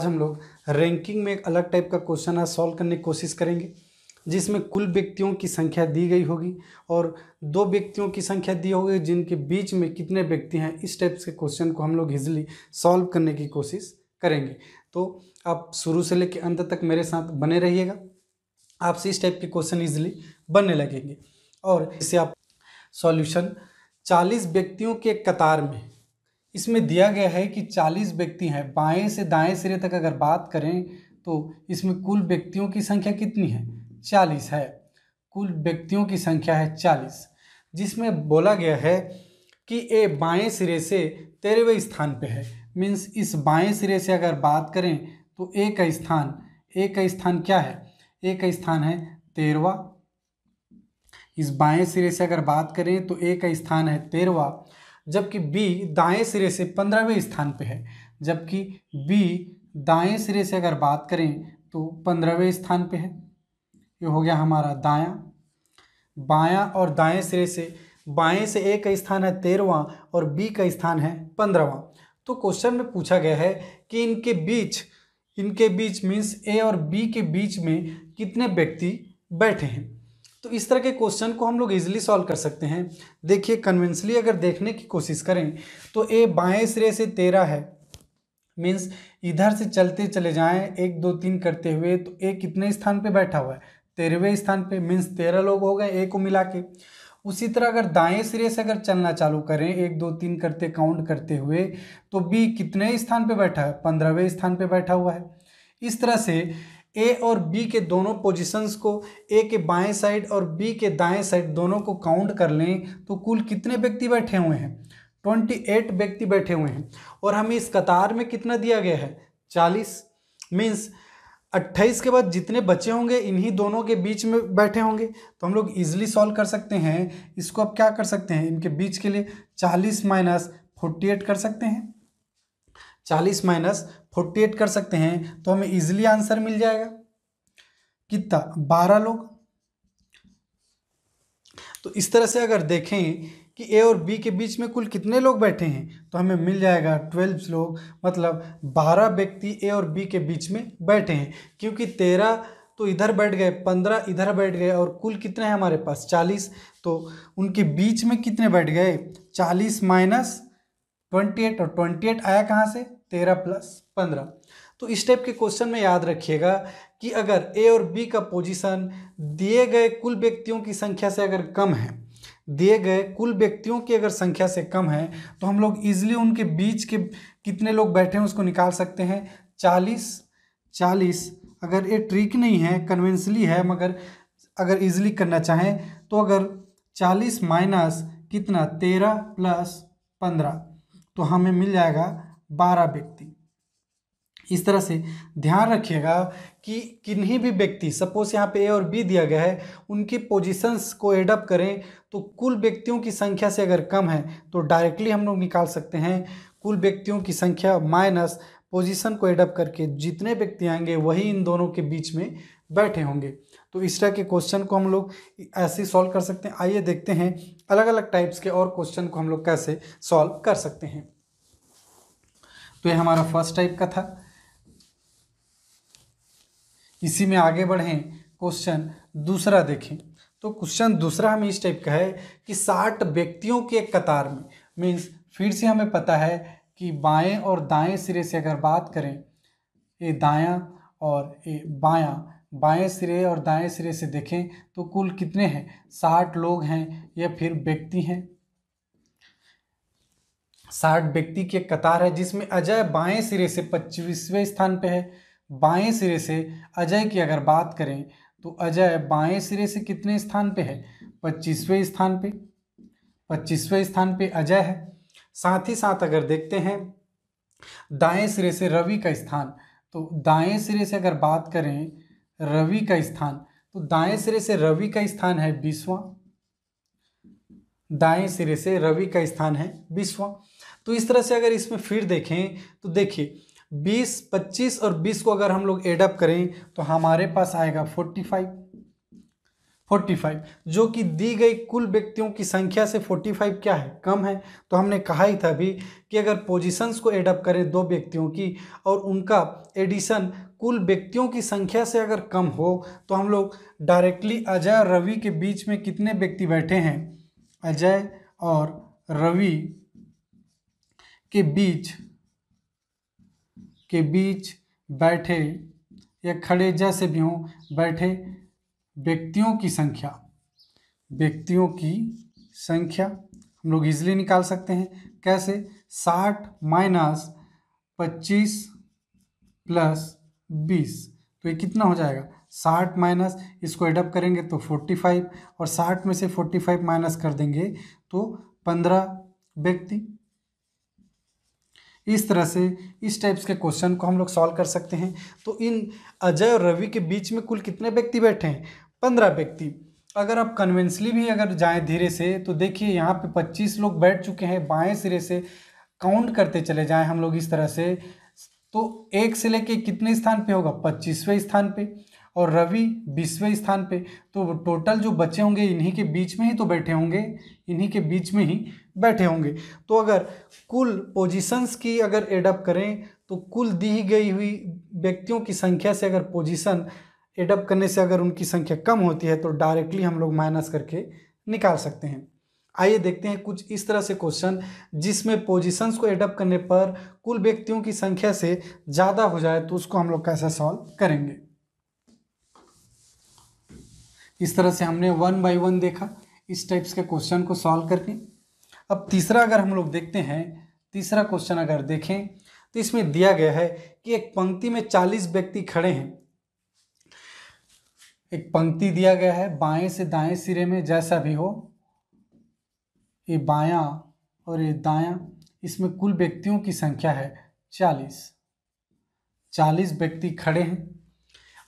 आज हम लोग रैंकिंग में एक अलग टाइप का क्वेश्चन आज सॉल्व करने की कोशिश करेंगे जिसमें कुल व्यक्तियों की संख्या दी गई होगी और दो व्यक्तियों की संख्या दी होगी जिनके बीच में कितने व्यक्ति हैं इस टाइप के क्वेश्चन को हम लोग इजिली सॉल्व करने की कोशिश करेंगे तो आप शुरू से लेकर अंत तक मेरे साथ बने रहिएगा आपसे इस टाइप के क्वेश्चन ईजिली बनने लगेंगे और इसे आप सॉल्यूशन चालीस व्यक्तियों के कतार में इसमें दिया गया है कि 40 व्यक्ति हैं बाएं से दाएं सिरे तक अगर बात करें तो इसमें कुल व्यक्तियों की संख्या कितनी है 40 है कुल व्यक्तियों की संख्या है 40 जिसमें बोला गया है कि ए बाएं सिरे से तेरहवें स्थान पे है मीन्स इस बाएं सिरे से अगर बात करें तो ए का स्थान ए का स्थान क्या है ए का स्थान है तेरवा इस बाएं सिरे से अगर बात करें तो ए का स्थान है तेरवा जबकि बी दाएं सिरे से पंद्रहवें स्थान पे है जबकि बी दाएं सिरे से अगर बात करें तो पंद्रहवें स्थान पे है ये हो गया हमारा दायां बायां और दाएं सिरे से बाएं से ए का स्थान है तेरहवां और बी का स्थान है पंद्रहवा तो क्वेश्चन में पूछा गया है कि इनके बीच इनके बीच मीन्स ए और बी के बीच में कितने व्यक्ति बैठे हैं तो इस तरह के क्वेश्चन को हम लोग इजीली सॉल्व कर सकते हैं देखिए कन्वेंसली अगर देखने की कोशिश करें तो ए बाएं सिरे से तेरह है मीन्स इधर से चलते चले जाएं एक दो तीन करते हुए तो ए कितने स्थान पे बैठा हुआ है तेरहवें स्थान पे मीन्स तेरह लोग हो गए ए को मिला के उसी तरह अगर दाएं सिरे से अगर चलना चालू करें एक दो तीन करते काउंट करते हुए तो बी कितने स्थान पर बैठा है पंद्रहवें स्थान पर बैठा हुआ है इस तरह से ए और बी के दोनों पोजीशंस को ए के बाएं साइड और बी के दाएं साइड दोनों को काउंट कर लें तो कुल कितने व्यक्ति बैठे हुए हैं ट्वेंटी एट व्यक्ति बैठे हुए हैं और हमें इस कतार में कितना दिया गया है चालीस मीन्स अट्ठाईस के बाद जितने बचे होंगे इन्हीं दोनों के बीच में बैठे होंगे तो हम लोग इजिली सॉल्व कर सकते हैं इसको आप क्या कर सकते हैं इनके बीच के लिए चालीस माइनस फोर्टी एट कर सकते हैं चालीस माइनस फोर्टी एट कर सकते हैं तो हमें इजिली आंसर मिल जाएगा कितना बारह लोग तो इस तरह से अगर देखें कि ए और बी के बीच में कुल कितने लोग बैठे हैं तो हमें मिल जाएगा ट्वेल्व लोग मतलब बारह व्यक्ति ए और बी के बीच में बैठे हैं क्योंकि तेरह तो इधर बैठ गए पंद्रह इधर बैठ गए और कुल कितने हैं हमारे पास चालीस तो उनके बीच में कितने बैठ गए चालीस माइनस ट्वेंटी एट और ट्वेंटी एट आया कहाँ से तेरह प्लस पंद्रह तो इस टाइप के क्वेश्चन में याद रखिएगा कि अगर ए और बी का पोजीशन दिए गए कुल व्यक्तियों की संख्या से अगर कम है दिए गए कुल व्यक्तियों की अगर संख्या से कम है तो हम लोग इजिली उनके बीच के कितने लोग बैठे हैं उसको निकाल सकते हैं चालीस चालीस अगर ये ट्रिक नहीं है कन्वेंसली है मगर अगर इजिली करना चाहें तो अगर चालीस माइनस कितना तेरह प्लस पंद्रह तो हमें मिल जाएगा बारह व्यक्ति इस तरह से ध्यान रखिएगा कि किन्हीं भी व्यक्ति सपोज यहाँ पे ए और बी दिया गया है उनकी पोजीशंस को एडअप करें तो कुल व्यक्तियों की संख्या से अगर कम है तो डायरेक्टली हम लोग निकाल सकते हैं कुल व्यक्तियों की संख्या माइनस पोजीशन को एडअप करके जितने व्यक्ति आएंगे वही इन दोनों के बीच में बैठे होंगे तो इस तरह के क्वेश्चन को हम लोग ऐसे ही सॉल्व कर सकते हैं आइए देखते हैं अलग अलग टाइप्स के और क्वेश्चन को हम लोग कैसे सॉल्व कर सकते हैं तो ये हमारा फर्स्ट टाइप का था इसी में आगे बढ़ें क्वेश्चन दूसरा देखें तो क्वेश्चन दूसरा हमें इस टाइप का है कि साठ व्यक्तियों के कतार में मीन्स फिर से हमें पता है कि बाएं और दाएं सिरे से अगर बात करें ये दायां और ये बायां बाएं सिरे और दाएं सिरे से देखें तो कुल कितने हैं साठ लोग हैं या फिर व्यक्ति हैं साठ व्यक्ति की कतार है जिसमें अजय बाएं सिरे से पच्चीसवें स्थान पे है बाएं सिरे से अजय की अगर बात करें तो अजय बाएं सिरे से कितने स्थान पे है पच्चीसवें स्थान पे पच्चीसवें स्थान पे अजय है साथ ही साथ अगर देखते हैं दाएं सिरे से रवि का स्थान तो दाएं सिरे से अगर बात करें रवि का स्थान तो दाएं सिरे से रवि का स्थान है बीसवां दाएं सिरे से रवि का स्थान है बीसवां तो इस तरह से अगर इसमें फिर देखें तो देखिए 20, 25 और 20 को अगर हम लोग एडअप करें तो हमारे पास आएगा 45 45 जो कि दी गई कुल व्यक्तियों की संख्या से 45 क्या है कम है तो हमने कहा ही था अभी कि अगर पोजीशंस को एडअप करें दो व्यक्तियों की और उनका एडिशन कुल व्यक्तियों की संख्या से अगर कम हो तो हम लोग डायरेक्टली अजय और रवि के बीच में कितने व्यक्ति बैठे हैं अजय और रवि के बीच के बीच बैठे या खड़े जैसे भी हों बैठे व्यक्तियों की संख्या व्यक्तियों की संख्या हम लोग इजिली निकाल सकते हैं कैसे साठ माइनस पच्चीस प्लस बीस तो ये कितना हो जाएगा साठ माइनस इसको एडअप करेंगे तो फोर्टी फाइव और साठ में से फोर्टी फाइव माइनस कर देंगे तो पंद्रह व्यक्ति इस तरह से इस टाइप्स के क्वेश्चन को हम लोग सॉल्व कर सकते हैं तो इन अजय और रवि के बीच में कुल कितने व्यक्ति बैठे हैं पंद्रह व्यक्ति अगर आप कन्वेंसली भी अगर जाएं धीरे से तो देखिए यहाँ पे पच्चीस लोग बैठ चुके हैं बाएं सिरे से काउंट करते चले जाएं हम लोग इस तरह से तो एक से लेके कितने स्थान पे होगा पच्चीसवें स्थान पे और रवि बीसवें स्थान पे तो टोटल जो बच्चे होंगे इन्हीं के बीच में ही तो बैठे होंगे इन्हीं के बीच में ही बैठे होंगे तो अगर कुल पोजीशंस की अगर एडअप करें तो कुल दी गई हुई व्यक्तियों की संख्या से अगर पोजीशन एडअप करने से अगर उनकी संख्या कम होती है तो डायरेक्टली हम लोग माइनस करके निकाल सकते हैं आइए देखते हैं कुछ इस तरह से क्वेश्चन जिसमें पोजीशंस को एडअप करने पर कुल व्यक्तियों की संख्या से ज़्यादा हो जाए तो उसको हम लोग कैसे सॉल्व करेंगे इस तरह से हमने वन बाई वन देखा इस टाइप्स के क्वेश्चन को सॉल्व करके अब तीसरा अगर हम लोग देखते हैं तीसरा क्वेश्चन अगर देखें तो इसमें दिया गया है कि एक पंक्ति में चालीस व्यक्ति खड़े हैं एक पंक्ति दिया गया है बाएं से दाएं सिरे में जैसा भी हो ये बायां और ये दायां इसमें कुल व्यक्तियों की संख्या है चालीस चालीस व्यक्ति खड़े हैं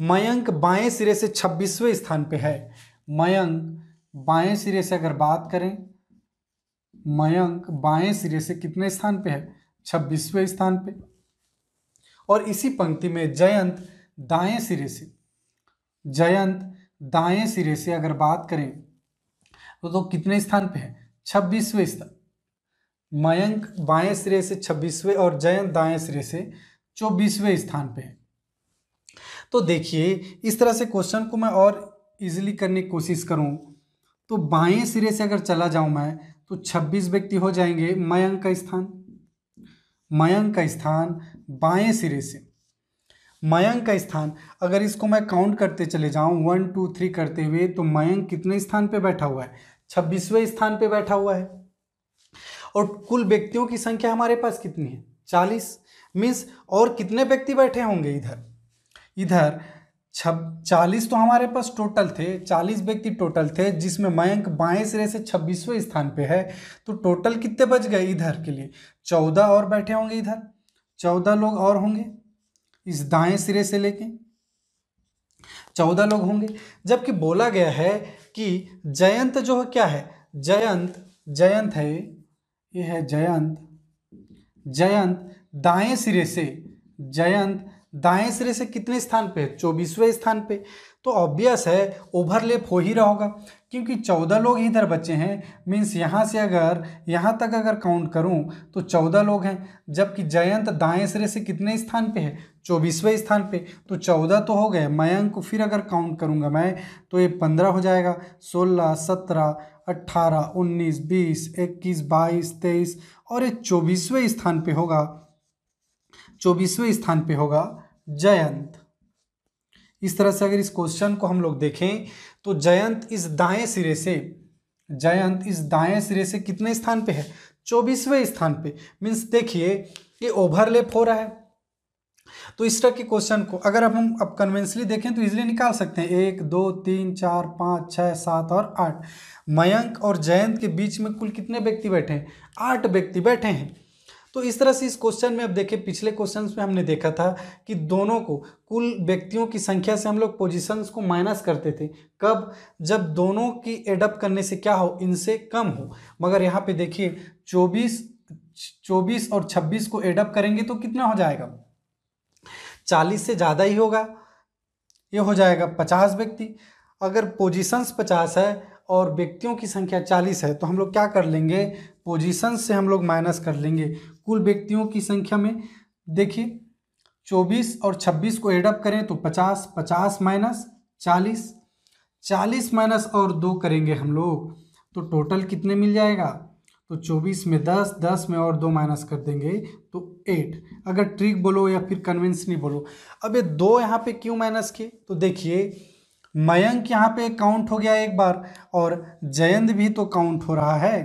मयंक बाएं सिरे से छब्बीसवें स्थान पे है मयंक बाएं सिरे से अगर बात करें मयंक बाएं सिरे से कितने स्थान पे है छब्बीसवें स्थान पे और इसी पंक्ति में जयंत दाएं सिरे से जयंत दाएं सिरे से अगर बात करें तो, तो कितने स्थान पे है छब्बीसवें स्थान मयंक बाएं सिरे से छब्बीसवें और जयंत दाएं सिरे से चौबीसवें स्थान पे है तो देखिए इस तरह से क्वेश्चन को मैं और इजीली करने की कोशिश करूं तो बाएं सिरे से अगर चला जाऊं मैं तो 26 व्यक्ति हो जाएंगे मयंक का स्थान मयंक का स्थान बाएं सिरे से मयंक का स्थान अगर इसको मैं काउंट करते चले जाऊं वन टू थ्री करते हुए तो मयंक कितने स्थान पे बैठा हुआ है छब्बीसवें स्थान पर बैठा हुआ है और कुल व्यक्तियों की संख्या हमारे पास कितनी है चालीस मीन्स और कितने व्यक्ति बैठे होंगे इधर इधर छब चालीस तो हमारे पास टोटल थे चालीस व्यक्ति टोटल थे जिसमें मयंक बाएं सिरे से छब्बीसवें स्थान पे है तो टोटल कितने बच गए इधर के लिए चौदह और बैठे होंगे इधर चौदह लोग और होंगे इस दाएं सिरे से लेके चौदह लोग होंगे जबकि बोला गया है कि जयंत जो है क्या है जयंत जयंत है ये है जयंत जयंत दाएं सिरे से जयंत दाएं सिरे से कितने स्थान पे चौबीसवें स्थान पे तो ऑब्वियस है ओवरलेप हो ही रहोगा क्योंकि चौदह लोग इधर बचे हैं मीन्स यहाँ से अगर यहाँ तक अगर काउंट करूँ तो चौदह लोग हैं जबकि जयंत दाएं सिरे से कितने स्थान पे है चौबीसवें स्थान पे तो चौदह तो हो गए मयंक फिर अगर काउंट करूँगा मैं तो ये पंद्रह हो जाएगा सोलह सत्रह अट्ठारह उन्नीस बीस इक्कीस बाईस तेईस और ये चौबीसवें स्थान पर होगा चौबीसवें स्थान पे होगा जयंत इस तरह से अगर इस क्वेश्चन को हम लोग देखें तो जयंत इस दाएं सिरे से जयंत इस दाएं सिरे से कितने स्थान पे है चौबीसवें स्थान पे मीन्स देखिए ये ओवरलेप हो रहा है तो इस तरह के क्वेश्चन को अगर अब हम अब कन्वेंसली देखें तो इजिली निकाल सकते हैं एक दो तीन चार पाँच छः सात और आठ मयंक और जयंत के बीच में कुल कितने व्यक्ति बैठे हैं आठ व्यक्ति बैठे हैं तो इस तरह से इस क्वेश्चन में अब देखें पिछले क्वेश्चन में हमने देखा था कि दोनों को कुल व्यक्तियों की संख्या से हम लोग पोजिशंस को माइनस करते थे कब जब दोनों की एडअप करने से क्या हो इनसे कम हो मगर यहाँ पे देखिए चौबीस चौबीस और छब्बीस को एडअप करेंगे तो कितना हो जाएगा चालीस से ज़्यादा ही होगा ये हो जाएगा पचास व्यक्ति अगर पोजिशंस पचास है और व्यक्तियों की संख्या चालीस है तो हम लोग क्या कर लेंगे पोजिशन से हम लोग माइनस कर लेंगे कुल व्यक्तियों की संख्या में देखिए चौबीस और छब्बीस को एडअप करें तो पचास पचास माइनस चालीस चालीस माइनस और दो करेंगे हम लोग तो टोटल कितने मिल जाएगा तो चौबीस में दस दस में और दो माइनस कर देंगे तो एट अगर ट्रिक बोलो या फिर कन्वेंस नहीं बोलो अब ये दो यहाँ पे क्यों माइनस किए तो देखिए मयंक यहाँ पे काउंट हो गया एक बार और जयंत भी तो काउंट हो रहा है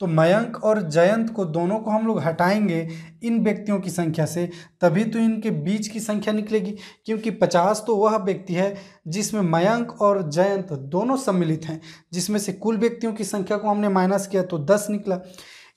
तो मयंक और जयंत को दोनों को हम लोग हटाएंगे इन व्यक्तियों की संख्या से तभी तो इनके बीच की संख्या निकलेगी क्योंकि पचास तो वह व्यक्ति है जिसमें मयंक और जयंत दोनों सम्मिलित हैं जिसमें से कुल व्यक्तियों की संख्या को हमने माइनस किया तो दस निकला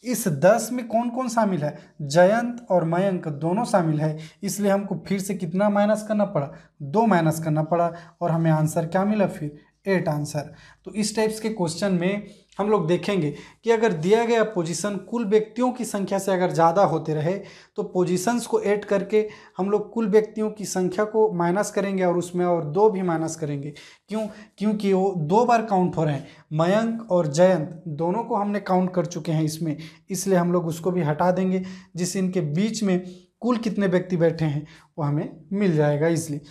इस दस में कौन कौन शामिल है जयंत और मयंक दोनों शामिल है इसलिए हमको फिर से कितना माइनस करना पड़ा दो माइनस करना पड़ा और हमें आंसर क्या मिला फिर एट आंसर तो इस टाइप्स के क्वेश्चन में हम लोग देखेंगे कि अगर दिया गया पोजीशन कुल व्यक्तियों की संख्या से अगर ज़्यादा होते रहे तो पोजीशंस को ऐड करके हम लोग कुल व्यक्तियों की संख्या को माइनस करेंगे और उसमें और दो भी माइनस करेंगे क्यों क्योंकि वो दो बार काउंट हो रहे हैं मयंक और जयंत दोनों को हमने काउंट कर चुके हैं इसमें इसलिए हम लोग उसको भी हटा देंगे जिस इनके बीच में कुल कितने व्यक्ति बैठे हैं वो हमें मिल जाएगा इसलिए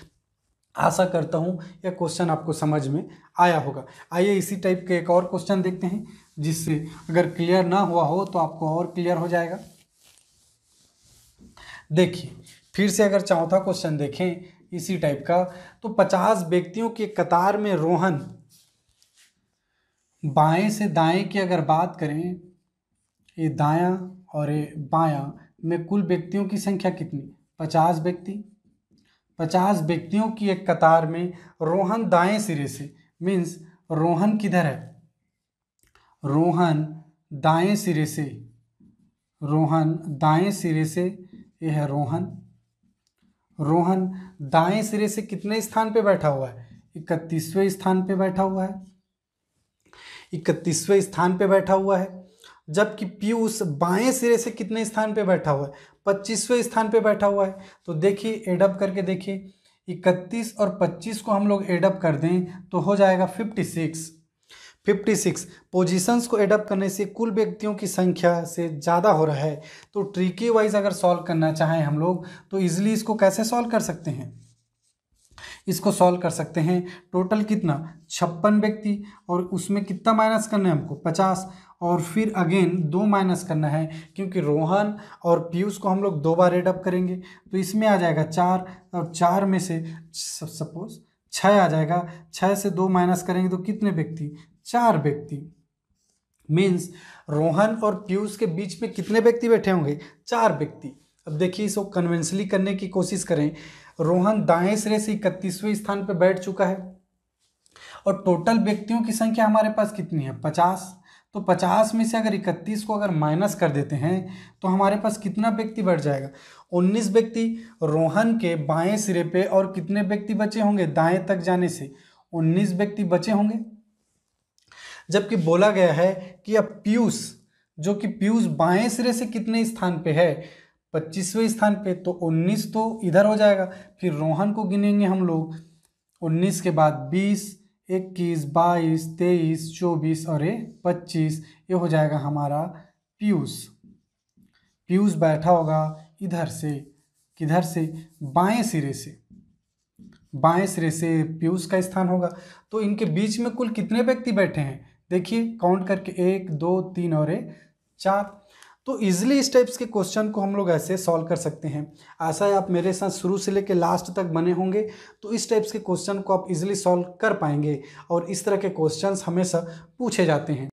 आशा करता हूँ यह क्वेश्चन आपको समझ में आया होगा आइए इसी टाइप के एक और क्वेश्चन देखते हैं जिससे अगर क्लियर ना हुआ हो तो आपको और क्लियर हो जाएगा देखिए फिर से अगर चौथा क्वेश्चन देखें इसी टाइप का तो पचास व्यक्तियों के कतार में रोहन बाएं से दाएं की अगर बात करें ये दायां और ये बायां में कुल व्यक्तियों की संख्या कितनी पचास व्यक्ति पचास व्यक्तियों की एक कतार में रोहन दाएं सिरे से मीन्स रोहन किधर है रोहन दाएं सिरे से रोहन दाएं सिरे से यह है रोहन रोहन दाएं सिरे से कितने स्थान पे बैठा हुआ है इकतीसवें स्थान पे बैठा हुआ है इकतीसवें स्थान पे बैठा हुआ है जबकि पीयूष बाएं सिरे से कितने स्थान पे बैठा हुआ है पच्चीसवें स्थान पे बैठा हुआ है तो देखिए एडअप करके देखिए इकतीस और पच्चीस को हम लोग एडअप कर दें तो हो जाएगा fifty six fifty six positions को एडअप करने से कुल व्यक्तियों की संख्या से ज़्यादा हो रहा है तो ट्रिकी वाइज अगर सॉल्व करना चाहें हम लोग तो ईजिली इसको कैसे सॉल्व कर सकते हैं इसको सॉल्व कर सकते हैं टोटल कितना छप्पन व्यक्ति और उसमें कितना माइनस करना है हमको पचास और फिर अगेन दो माइनस करना है क्योंकि रोहन और पीयूष को हम लोग दो बार एडअप करेंगे तो इसमें आ जाएगा चार और चार में से सपोज छः आ जाएगा छः से दो माइनस करेंगे तो कितने व्यक्ति चार व्यक्ति मीन्स रोहन और पीयूष के बीच में कितने व्यक्ति बैठे होंगे चार व्यक्ति अब देखिए इसको कन्वेंसली करने की कोशिश करें रोहन दाएं सिरे से इकतीसवें स्थान पर बैठ चुका है और टोटल व्यक्तियों की संख्या हमारे पास कितनी है पचास तो पचास में से अगर इकतीस को अगर माइनस कर देते हैं तो हमारे पास कितना व्यक्ति बढ़ जाएगा उन्नीस व्यक्ति रोहन के बाएं सिरे पे और कितने व्यक्ति बचे होंगे दाएं तक जाने से उन्नीस व्यक्ति बचे होंगे जबकि बोला गया है कि अब पीयूष जो कि पीयूष बाएं सिरे से कितने स्थान पे है पच्चीसवें स्थान पे तो उन्नीस तो इधर हो जाएगा फिर रोहन को गिनेंगे हम लोग उन्नीस के बाद बीस इक्कीस बाईस तेईस चौबीस और ये पच्चीस ये हो जाएगा हमारा पीयूष पीयूष बैठा होगा इधर से किधर से बाएं सिरे से बाएं सिरे से पीयूष का स्थान होगा तो इनके बीच में कुल कितने व्यक्ति बैठे हैं देखिए काउंट करके एक दो तीन और चार तो इजीली इस टाइप्स के क्वेश्चन को हम लोग ऐसे सॉल्व कर सकते हैं आशा है आप मेरे साथ शुरू से लेकर लास्ट तक बने होंगे तो इस टाइप्स के क्वेश्चन को आप इजीली सॉल्व कर पाएंगे और इस तरह के क्वेश्चन हमेशा पूछे जाते हैं